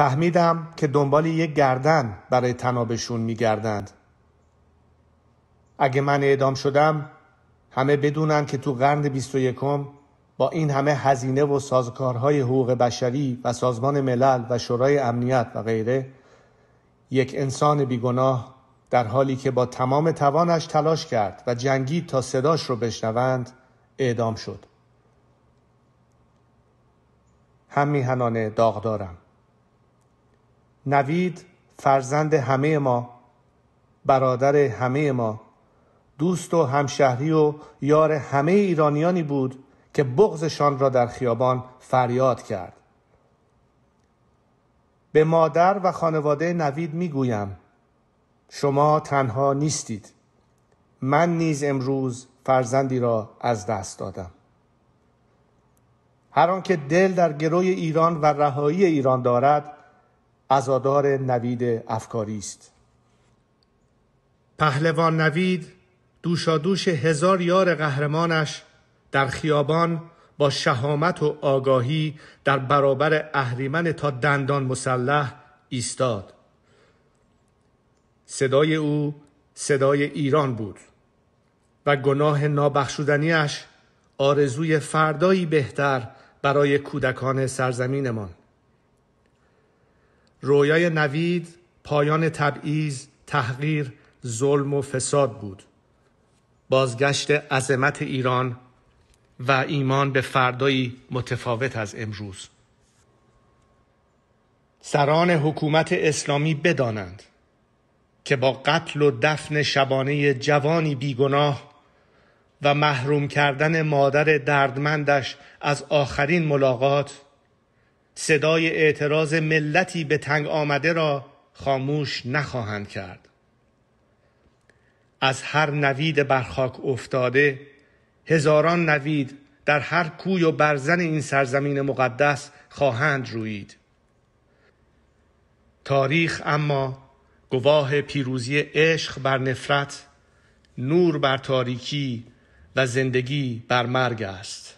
فهمیدم که دنبال یک گردن برای تنابشون میگردند. اگه من اعدام شدم همه بدونن که تو قرن 21 با این همه هزینه و سازکارهای حقوق بشری و سازمان ملل و شورای امنیت و غیره یک انسان بیگناه در حالی که با تمام توانش تلاش کرد و جنگید تا صداش رو بشنوند اعدام شد هم میهنانه داغ دارم نوید فرزند همه ما برادر همه ما دوست و همشهری و یار همه ایرانیانی بود که بغزشان را در خیابان فریاد کرد به مادر و خانواده نوید میگویم شما تنها نیستید من نیز امروز فرزندی را از دست دادم هر آنکه دل در گروی ایران و رهایی ایران دارد ازادار نوید افکاری است پهلوان نوید دوشادوش هزار یار قهرمانش در خیابان با شهامت و آگاهی در برابر اهریمن تا دندان مسلح ایستاد صدای او صدای ایران بود و گناه نابخشودنیش آرزوی فردایی بهتر برای کودکان سرزمینمان رویای نوید پایان تبعیض تحقیر ظلم و فساد بود بازگشت عظمت ایران و ایمان به فردایی متفاوت از امروز سران حکومت اسلامی بدانند که با قتل و دفن شبانه جوانی بیگناه و محروم کردن مادر دردمندش از آخرین ملاقات صدای اعتراض ملتی به تنگ آمده را خاموش نخواهند کرد از هر نوید برخاک افتاده هزاران نوید در هر کوی و برزن این سرزمین مقدس خواهند روید تاریخ اما گواه پیروزی عشق بر نفرت نور بر تاریکی و زندگی بر مرگ است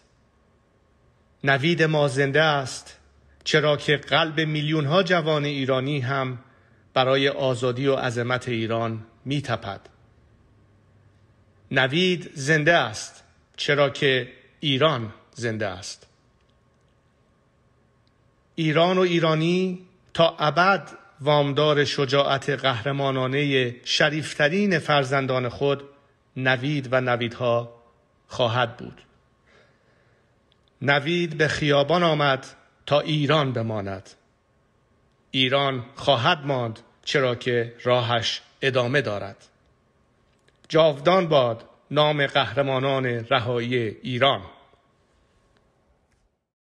نوید ما زنده است چرا که قلب میلیون ها جوان ایرانی هم برای آزادی و عظمت ایران می تپد. نوید زنده است چرا که ایران زنده است. ایران و ایرانی تا ابد وامدار شجاعت قهرمانانه شریفترین فرزندان خود نوید و نویدها خواهد بود. نوید به خیابان آمد تا ایران بماند ایران خواهد ماند چرا که راهش ادامه دارد جاودان باد نام قهرمانان رهایی ایران